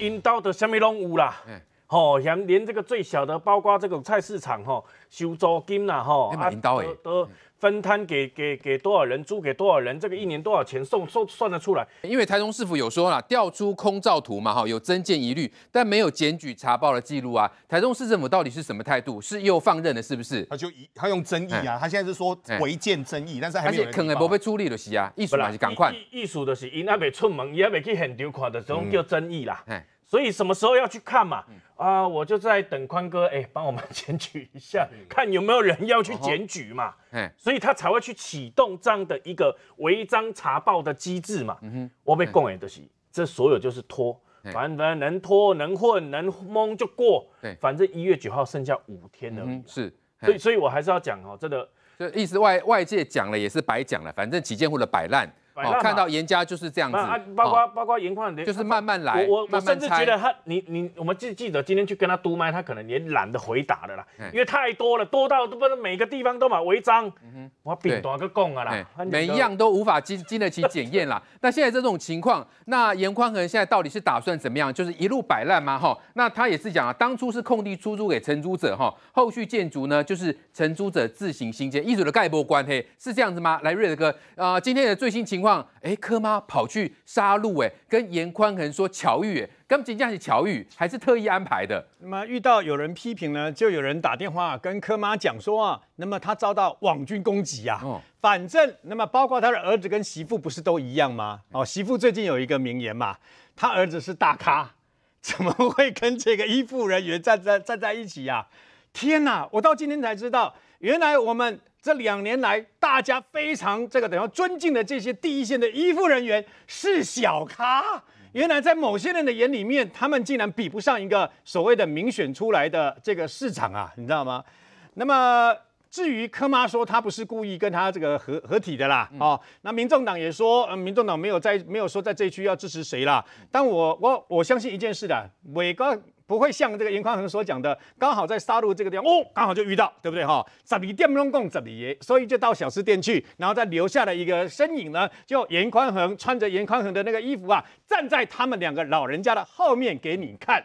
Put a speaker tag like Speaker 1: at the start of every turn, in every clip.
Speaker 1: 引导的什么动有啦？吼，像连这个最小的，包括这种菜市场，吼，收租金呐，吼，啊，都都分摊给给给多少人，租给多少人，
Speaker 2: 这个一年多少钱，送送算得出来。因为台中市府有说了，调出空照图嘛，哈，有增建疑虑，但没有检举查报的记录啊。台中市政府到底是什么态度？是又放任了，是不是？他就他用争议啊，他现在是说违建争议，但是而且肯也不会处理的是
Speaker 1: 啊。艺术还是赶快。艺术的是，因阿伯出门，因阿伯去很丢款的，这种叫争议啦。所以什么时候要去看嘛？啊，我就在等宽哥，哎，帮我们 检举一下，看有没有人要去检举嘛。哎，所以他才会去启动这样的一个违章查报的机制嘛。嗯哼，我被供也得死，这所有就是拖，反正能拖能混能蒙就过。反正一月九号剩下五天了、是，所以所以我还是要讲哦，真的，
Speaker 2: 就意思外外界讲了也是白讲了，反正旗舰店的摆烂。看到严家就是这样子，包括
Speaker 1: 包括严宽就是慢慢来。我我甚至觉得他，你你我们记记者今天去跟他督麦，他可能也懒得回答的啦，因为太多了，多到都不能每个地方都买违章，我扁多个供啊啦，
Speaker 2: 每一样都无法经经得起检验啦。那现在这种情况，那严宽可能现在到底是打算怎么样？就是一路摆烂吗？哈，那他也是讲啊，当初是空地出租给承租者哈，后续建筑呢就是承租者自行新建。一组的盖波关嘿是这样子吗？来瑞德哥啊，今天的最新情况。哎，柯妈跑去杀戮，哎，跟严宽恒说巧遇，哎，仅讲起巧遇，还是特意安排的。那么遇到有人批评呢，就有人打电
Speaker 3: 话跟柯妈讲说啊，那么他遭到网军攻击啊。哦，反正那么包括他的儿子跟媳妇不是都一样吗？哦，媳妇最近有一个名言嘛，他儿子是大咖，怎么会跟这个医护人员站在站在一起呀？天哪，我到今天才知道，原来我们。这两年来，大家非常这个等要尊敬的这些第一线的医护人员是小咖，原来在某些人的眼里面，他们竟然比不上一个所谓的民选出来的这个市长啊，你知道吗？那么至于柯妈说她不是故意跟他这个合合体的啦，哦，那民众党也说，呃，民众党没有在没有说在这区要支持谁啦。但我我我相信一件事的，伟哥。不会像这个严宽恒所讲的，刚好在杀戮这个地方哦，刚好就遇到，对不对哈？怎么点用功，怎么所以就到小吃店去，然后再留下了一个身影呢，就严宽恒穿着严宽恒的那个衣服啊，站在他们两个老人家的后面给你看。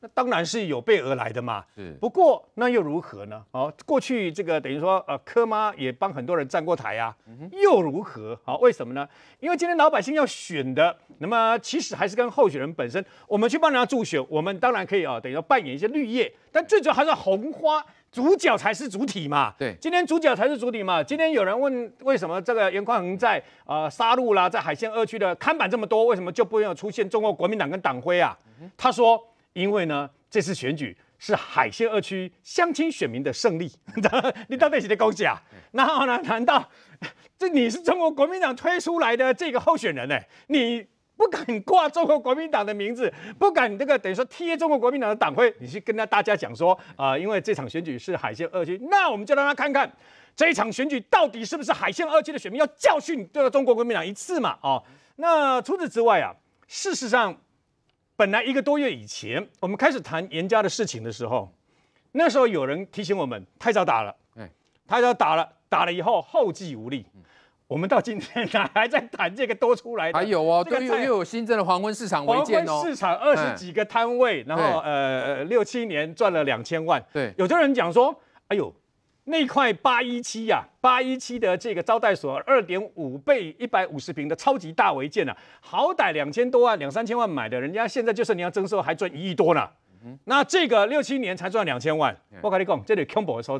Speaker 3: 那当然是有备而来的嘛。不过那又如何呢？哦，过去这个等于说，呃，柯妈也帮很多人站过台啊，又如何？好，为什么呢？因为今天老百姓要选的，那么其实还是跟候选人本身，我们去帮人家助选，我们当然可以啊，等于说扮演一些绿叶，但最主要还是红花，主角才是主体嘛。对，今天主角才是主体嘛。今天有人问为什么这个严宽恒在呃杀戮啦，在海线二区的看板这么多，为什么就不有出现中国国民党跟党徽啊？他说。因为呢，这次选举是海线二区相亲选民的胜利，你到那是在恭喜啊！然后呢，难道这你是中国国民党推出来的这个候选人呢？你不敢挂中国国民党的名字，不敢这个等于说贴中国国民党的党徽，你去跟他大家讲说啊，因为这场选举是海线二区，那我们就让他看看这一场选举到底是不是海线二区的选民要教训这中国国民党一次嘛？哦，那除此之外啊，事实上。本来一个多月以前，我们开始谈严家的事情的时候，那时候有人提醒我们太早打了，哎，太早打了，打了以后后继无力。我们到今天还
Speaker 2: 还在谈这个多出来，还有哦，又又有新增的黄昏市场违建哦，市场二十几
Speaker 3: 个摊位，然后呃六七年赚了两千万，对，有的人讲说，哎呦。那块八一七呀，八一七的这个招待所，二点五倍，一百五十平的超级大违建呐，好歹两千多万、两三千万买的，人家现在就是你要征收，还赚一亿多呢。那这个六七年才赚两千万，我跟你讲，这里 combo 收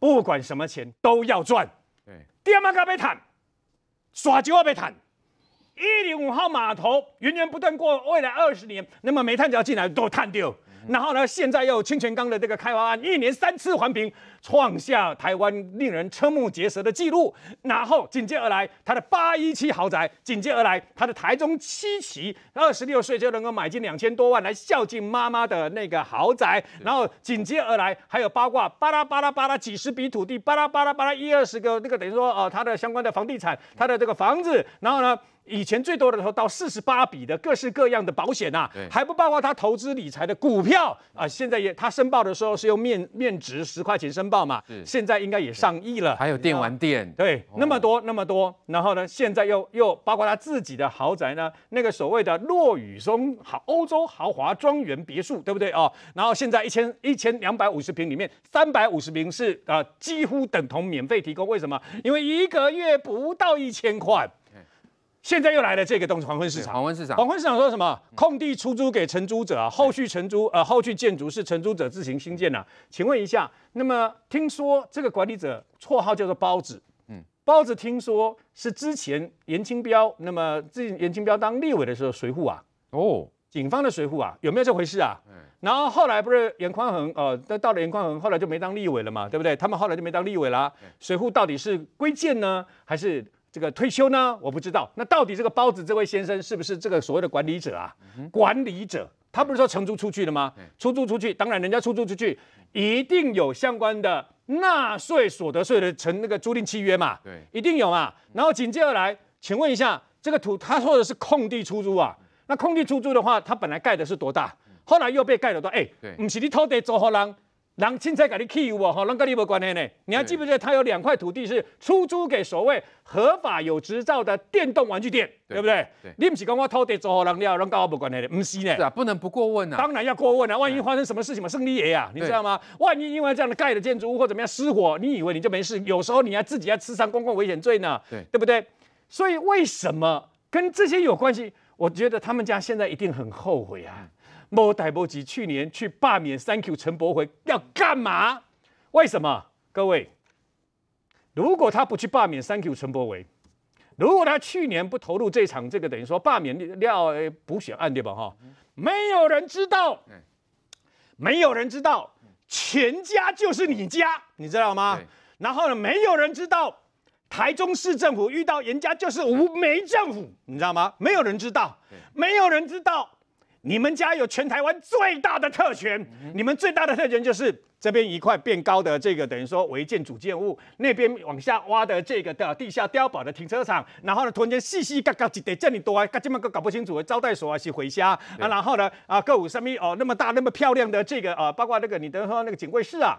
Speaker 3: 不管什么钱都要赚。对，电马卡被砍，耍酒要被砍，一零五号码头源源不断过，未来二十年，那么煤炭只要进来，都砍掉。然后呢？现在又清泉岗的这个开发案一年三次环评，创下台湾令人瞠目结舌的记录。然后紧接而来，他的八一七豪宅；紧接而来，他的台中七期，二十六岁就能够买进两千多万来孝敬妈妈的那个豪宅。然后紧接而来，还有八卦，巴拉巴拉巴拉几十笔土地，巴拉巴拉巴拉一二十个那个等于说呃他的相关的房地产，他的这个房子。然后呢？以前最多的时候到四十八笔的各式各样的保险啊，还不包括他投资理财的股票啊。现在也他申报的时候是用面面值十块钱申报嘛，现在应该也上亿了。还有电玩店，对，那么多那么多。然后呢，现在又又包括他自己的豪宅呢，那个所谓的落雨松豪欧洲豪华庄园别墅，对不对哦？然后现在一千一千两百五十平里面三百五十平是啊，几乎等同免费提供。为什么？因为一个月不到一千块。现在又来了这个东西，黄昏市场。黄昏市场，黄昏市场说什么？空地出租给承租者啊，后续承租，呃，后续建筑是承租者自行新建的。请问一下，那么听说这个管理者绰号叫做包子，嗯，包子听说是之前严清标，那么这严清标当立委的时候，水户啊，哦，警方的水户啊，有没有这回事啊？嗯，然后后来不是严宽恒，呃，但到了严宽恒，后来就没当立委了嘛，对不对？他们后来就没当立委了，水户到底是归建呢，还是？这个退休呢，我不知道。那到底这个包子这位先生是不是这个所谓的管理者啊？管理者，他不是说承租出去的吗？出租出去，当然人家出租出去，一定有相关的纳税所得税的承那个租赁契约嘛？对，一定有嘛。然后紧接而来，请问一下，这个土他说的是空地出租啊？那空地出租的话，他本来盖的是多大？后来又被盖了多？哎，不是你偷得租后浪。狼青菜改的 KU 我哈，狼跟你无关系呢。你还记不记得，他有两块土地是出租给所谓合法有执照的电动玩具店，对不对？你不是讲我偷地做何人了？狼跟我无关系的，不是呢。是啊，不能不过问啊。当然要过问啊，万一发生什么事情嘛，胜利爷啊，你知道吗？万一因为这样的盖的建筑物或怎么样失火，你以为你就没事？有时候你还自己要吃上公共危险罪呢，对对不对？所以为什么跟这些有关系？我觉得他们家现在一定很后悔啊。莫代波吉去年去罢免三 Q 陈伯维要干嘛？为什么？各位，如果他不去罢免三 Q 陈伯维，如果他去年不投入这场这个等于说罢免料补选案对吧？哈，没有人知道，没有人知道，全家就是你家，你知道吗？然后呢，没有人知道台中市政府遇到人家就是无媒政府，你知道吗？没有人知道，没有人知道。你们家有全台湾最大的特权，你们最大的特权就是这边一块变高的这个，等于说违建主建物，那边往下挖的这个的地下碉堡的停车场，然后呢，突然间稀稀格格一堆这里多啊，搞这么搞搞不清楚，招待所还是回家啊，然后呢，啊，歌舞上面哦，那么大那么漂亮的这个啊，包括那个你等说那个警卫室啊，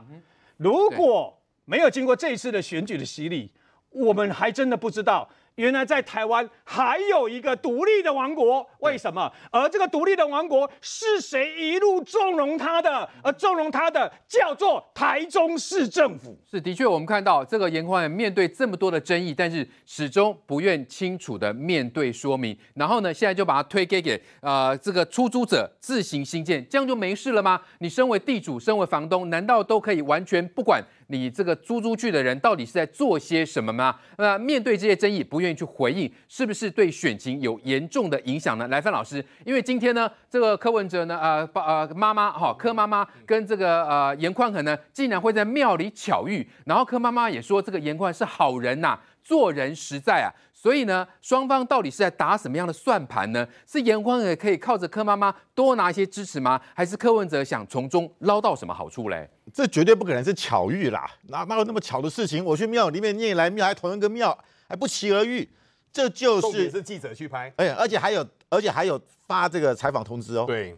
Speaker 3: 如果没有经过这一次的选举的洗礼，我们还真的不知道。原来在台湾还有一个独立的王国，为什么？而这个独立的王国是
Speaker 2: 谁一路纵容他的？而纵容他的叫做台中市政府。是的确，我们看到这个严宽面对这么多的争议，但是始终不愿清楚的面对说明。然后呢，现在就把它推给给呃这个出租者自行新建，这样就没事了吗？你身为地主，身为房东，难道都可以完全不管？你这个租出去的人到底是在做些什么吗？那面对这些争议，不愿意去回应，是不是对选情有严重的影响呢？来芬老师，因为今天呢，这个柯文哲呢，呃，爸，呃，妈妈哈，柯妈妈跟这个呃，严宽恒呢，竟然会在庙里巧遇，然后柯妈妈也说，这个严宽是好人呐，做人实在啊。所以呢，双方到底是在打什么样的算盘呢？是严欢也可以靠着柯妈妈多拿一些支持吗？还是柯文哲想从中捞到什么好处嘞？
Speaker 4: 这绝对不可能是巧遇啦，哪有那么巧的事情？我去庙里面念来庙，还同一个庙，还不期而遇，这就是记者去拍，哎，而且还有，而且还有发这个采访通知哦。对，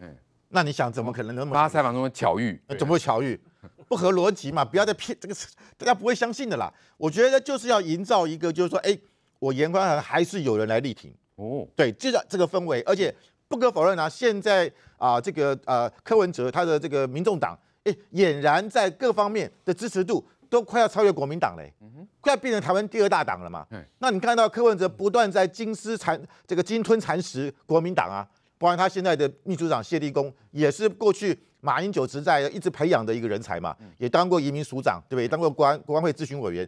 Speaker 4: 那你想怎么可能能发采访通知巧遇？怎么会巧遇？不合逻辑嘛！不要再骗这个，大家不会相信的啦。我觉得就是要营造一个，就是说，哎。我严观还是有人来力挺哦，对，就这个氛围，而且不可否认啊，现在啊这个呃柯文哲他的这个民众党，哎，俨然在各方面的支持度都快要超越国民党嘞，快要变成台湾第二大党了嘛。那你看到柯文哲不断在金丝蚕这个金吞蚕食国民党啊，包括他现在的秘书长谢立功，也是过去马英九时代一直培养的一个人才嘛，也当过移民署长，对不对？当过国安国安会咨询委员。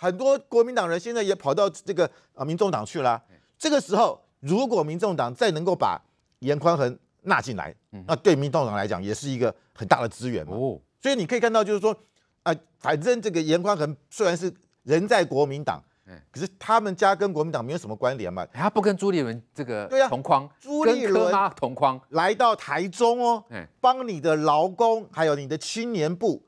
Speaker 4: 很多国民党人现在也跑到这个啊民众党去了。这个时候，如果民众党再能够把严宽恒纳进来，那对民众党来讲也是一个很大的资源哦。所以你可以看到，就是说，啊，反正这个严宽恒虽然是人在国民党，可是他们家跟国民党没有什么关联嘛，他不跟朱立伦这个对呀同框，朱立伦同框来到台中哦，帮你的劳工，还有你的青年部。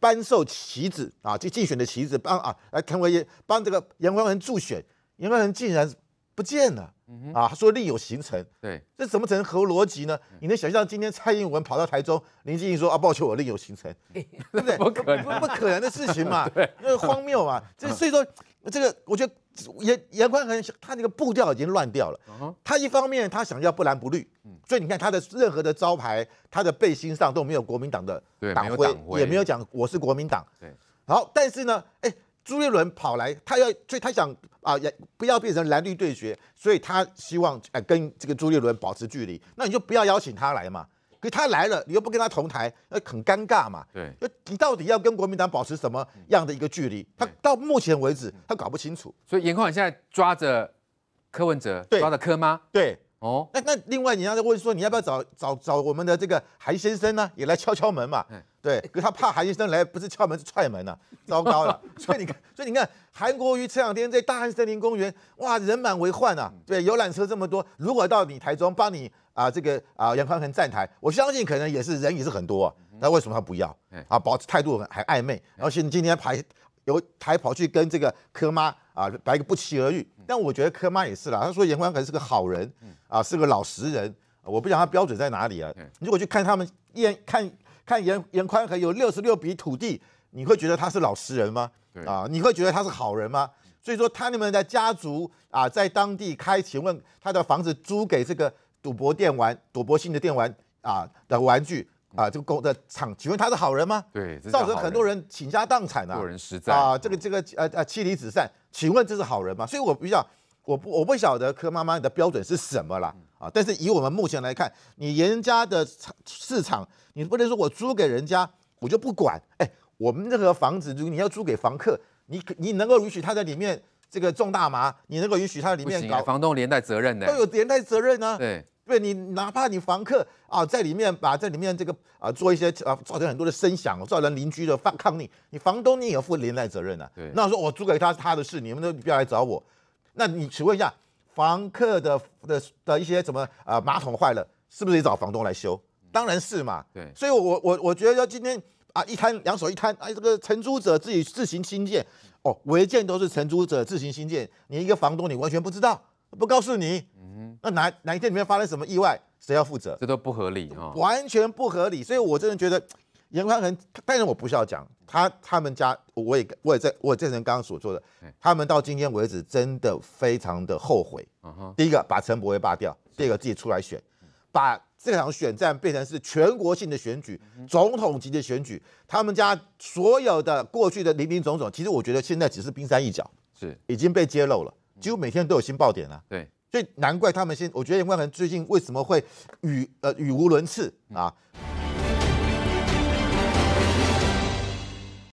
Speaker 4: 颁授旗子啊，就竞选的旗子帮啊，来成为帮这个杨光仁助选，杨光仁竟然不见了啊，说另有行程。对，这怎么成合逻辑呢？你能想象今天蔡英文跑到台中，林志颖说啊，抱歉，我另有行程，对不对？不可能，不可能的事情嘛，那荒谬嘛。这所以说，这个我觉得。严严宽很，他那个步调已经乱掉了。他一方面他想要不蓝不绿，所以你看他的任何的招牌，他的背心上都没有国民党的党徽，也没有讲我是国民党。对。好，但是呢，哎，朱立伦跑来，他要，所以他想啊，也不要变成蓝绿对决，所以他希望哎跟这个朱立伦保持距离。那你就不要邀请他来嘛。可他来了，你又不跟他同台，那很尴尬嘛。对，你到底要跟国民党保持什么样的一个距离？他到目前为止，他搞不清楚。
Speaker 2: 所以严宽你现在抓着柯文哲，抓着
Speaker 4: 柯妈，对。哦，那那另外你要再问说你要不要找找找我们的这个韩先生呢，也来敲敲门嘛？对，可是他怕韩先生来不是敲门是踹门呢，糟糕了。所以你看，所以你看韩国瑜这两天在大汉森林公园，哇，人满为患啊，对，游览车这么多。如果到你台中帮你啊这个啊杨康恒站台，我相信可能也是人也是很多啊，那为什么他不要？啊，保持态度很暧昧，而且今天排。有还跑去跟这个柯妈啊来个不期而遇，但我觉得柯妈也是啦。他说严宽和是个好人啊，是个老实人。我不讲他标准在哪里啊。如果去看他们，一眼看看严严宽和有六十六笔土地，你会觉得他是老实人吗？啊，你会觉得他是好人吗？所以说他那边家族啊，在当地开，请问他的房子租给这个赌博店玩赌博性的店玩啊的玩具。啊，这个公的厂，请问他是好人吗？
Speaker 1: 对，造成很多
Speaker 4: 人倾家荡产呢。人实在啊，这个这个呃呃，妻离子散，请问这是好人吗？所以我比较，我不我不晓得柯妈妈的标准是什么啦。啊。但是以我们目前来看，你人家的市场，你不能说我租给人家我就不管。哎，我们这个房子，如果你要租给房客，你你能够允许他在里面这个种大麻？你能够允许他在里面？搞、
Speaker 2: 房东连带责任的，都有
Speaker 4: 连带责任啊。对。对你，哪怕你房客啊，在里面把在里面这个啊做一些啊，造成很多的声响，造成邻居的反抗力，你房东你也负连带责任啊。对，那说我租给他是他的事，你们都不要来找我。那你请问一下，房客的的的一些什么啊，马桶坏了，是不是得找房东来修？当然是嘛。对，所以我我我觉得要今天啊，一摊两手一摊，哎，这个承租者自己自行新建，哦，违建都是承租者自行新建，你一个房东你完全不知道，不告诉你。那哪哪一天里面发生什么意外，谁要负责？
Speaker 2: 这都不合理哈，完
Speaker 4: 全不合理。所以我真的觉得，严宽恒，但是我不需要讲他他们家，我也我也在我也赞成刚刚所做的，他们到今天为止真的非常的后悔。嗯哼，第一个把陈伯威罢掉，第二个自己出来选，把这场选战变成是全国性的选举，总统级的选举。他们家所有的过去的林林总总，其实我觉得现在只是冰山一角，是已经被揭露了，几乎每天都有新爆点啊。对。所以难怪他们现，我觉得严关恒最近为什么会语呃语无伦次啊？